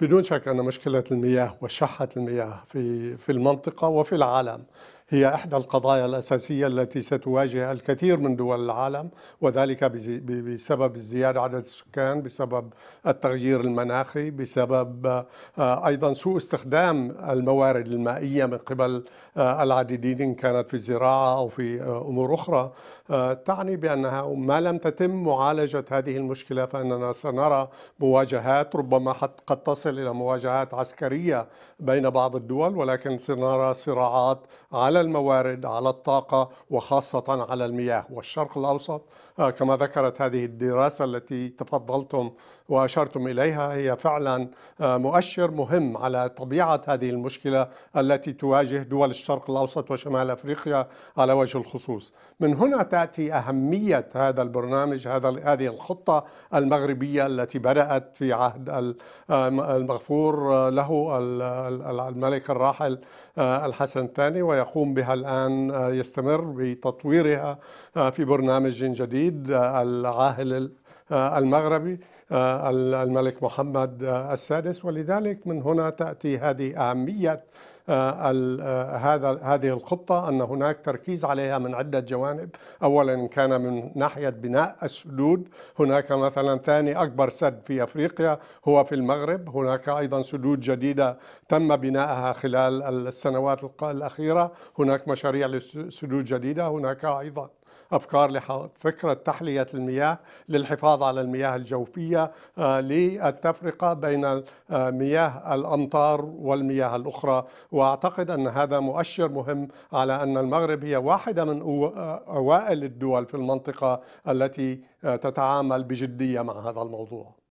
بدون شك أن مشكلة المياه وشحة المياه في في المنطقة وفي العالم هي إحدى القضايا الأساسية التي ستواجه الكثير من دول العالم وذلك بسبب ازدياد عدد السكان بسبب التغيير المناخي بسبب آه، أيضا سوء استخدام الموارد المائية من قبل آه، العديدين إن كانت في الزراعة أو في آه، أمور أخرى تعني بأنها ما لم تتم معالجة هذه المشكلة فإننا سنرى مواجهات ربما قد تصل إلى مواجهات عسكرية بين بعض الدول ولكن سنرى صراعات على على الموارد على الطاقة وخاصة على المياه والشرق الأوسط آه، كما ذكرت هذه الدراسة التي تفضلتم وأشرتم إليها هي فعلا آه، مؤشر مهم على طبيعة هذه المشكلة التي تواجه دول الشرق الأوسط وشمال أفريقيا على وجه الخصوص من هنا تأتي أهمية هذا البرنامج هذا هذه الخطة المغربية التي بدأت في عهد آه، المغفور له الملك الراحل الحسن الثاني ويقوم بها الآن يستمر بتطويرها في برنامج جديد الوليد آه، العاهل آه، المغربي آه، الملك محمد السادس ولذلك من هنا تأتي هذه أهمية هذا هذه الخطة أن هناك تركيز عليها من عدة جوانب أولا كان من ناحية بناء السدود هناك مثلا ثاني أكبر سد في أفريقيا هو في المغرب هناك أيضا سدود جديدة تم بنائها خلال السنوات الأخيرة هناك مشاريع لسدود جديدة هناك أيضا أفكار لفكرة تحلية المياه للحفاظ على المياه الجوفية آه، للتفرقة بين آه، مياه الأمطار والمياه الأخرى وأعتقد أن هذا مؤشر مهم على أن المغرب هي واحدة من آه، أوائل الدول في المنطقة التي تتعامل بجدية مع هذا الموضوع